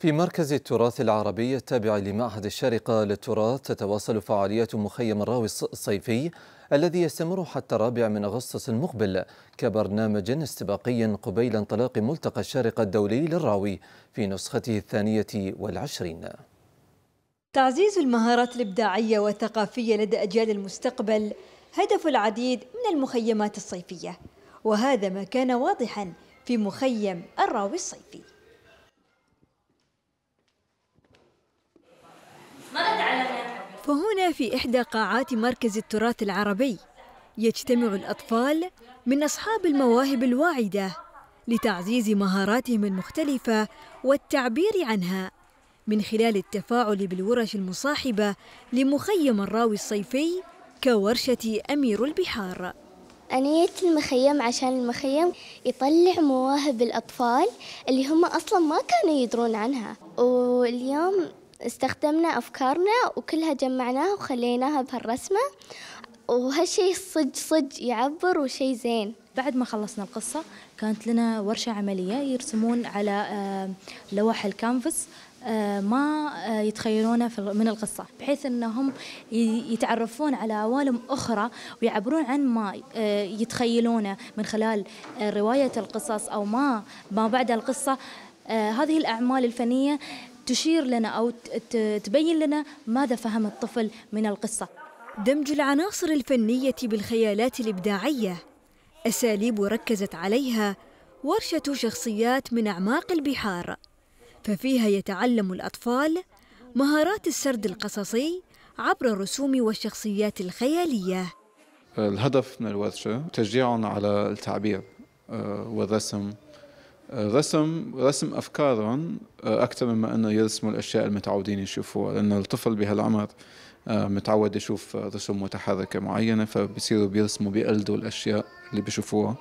في مركز التراث العربي التابع لمعهد الشارقة للتراث تتواصل فعالية مخيم الراوي الصيفي الذي يستمر حتى الرابع من أغسطس المقبل كبرنامج استباقي قبيل انطلاق ملتقى الشارقة الدولي للراوي في نسخته الثانية والعشرين تعزيز المهارات الإبداعية والثقافية لدى أجيال المستقبل هدف العديد من المخيمات الصيفية وهذا ما كان واضحا في مخيم الراوي الصيفي في إحدى قاعات مركز التراث العربي يجتمع الأطفال من أصحاب المواهب الواعدة لتعزيز مهاراتهم المختلفة والتعبير عنها من خلال التفاعل بالورش المصاحبة لمخيم الراوي الصيفي كورشة أمير البحار أنا جيت المخيم عشان المخيم يطلع مواهب الأطفال اللي هم أصلا ما كانوا يدرون عنها واليوم استخدمنا أفكارنا وكلها جمعناها وخليناها بهالرسمة وهالشي صج صج يعبر وشي زين بعد ما خلصنا القصة كانت لنا ورشة عملية يرسمون على آه، لوح الكانفاس آه، ما آه، يتخيلونه من القصة بحيث أنهم يتعرفون على عوالم أخرى ويعبرون عن ما يتخيلونه من خلال رواية القصص أو ما ما بعد القصة هذه الأعمال الفنية تشير لنا أو تبين لنا ماذا فهم الطفل من القصة دمج العناصر الفنية بالخيالات الإبداعية أساليب ركزت عليها ورشة شخصيات من أعماق البحار ففيها يتعلم الأطفال مهارات السرد القصصي عبر الرسوم والشخصيات الخيالية الهدف من الورشة تشجيعهم على التعبير آه، والرسم رسم رسم افكارهم آه، اكثر مما انه يرسموا الاشياء المتعودين يشوفوها لان الطفل بهالعمر آه، متعود يشوف رسوم متحركه معينه فبصيروا بيرسموا بيقلدوا الاشياء اللي بيشوفوها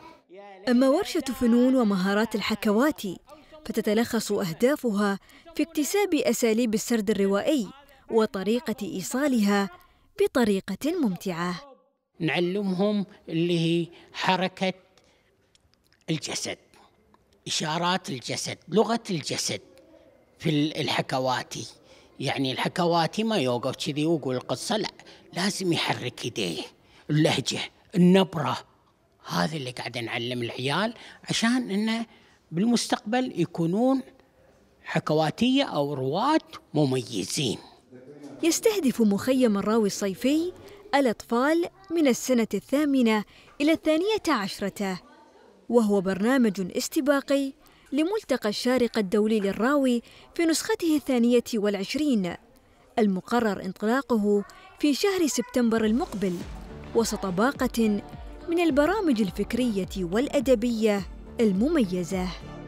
اما ورشه فنون ومهارات الحكواتي فتتلخص اهدافها في اكتساب اساليب السرد الروائي وطريقه ايصالها بطريقه ممتعه نعلمهم اللي هي حركه الجسد إشارات الجسد لغة الجسد في الحكواتي يعني الحكواتي ما يوقف كذي ويقول القصة لا لازم يحرك يديه اللهجة النبرة هذا اللي قاعد نعلم العيال عشان انه بالمستقبل يكونون حكواتية أو رواة مميزين يستهدف مخيم الراوي الصيفي الأطفال من السنة الثامنة إلى الثانية عشرة وهو برنامج استباقي لملتقى الشارقة الدولي للراوي في نسخته الثانية والعشرين المقرر انطلاقه في شهر سبتمبر المقبل وسط باقة من البرامج الفكرية والأدبية المميزة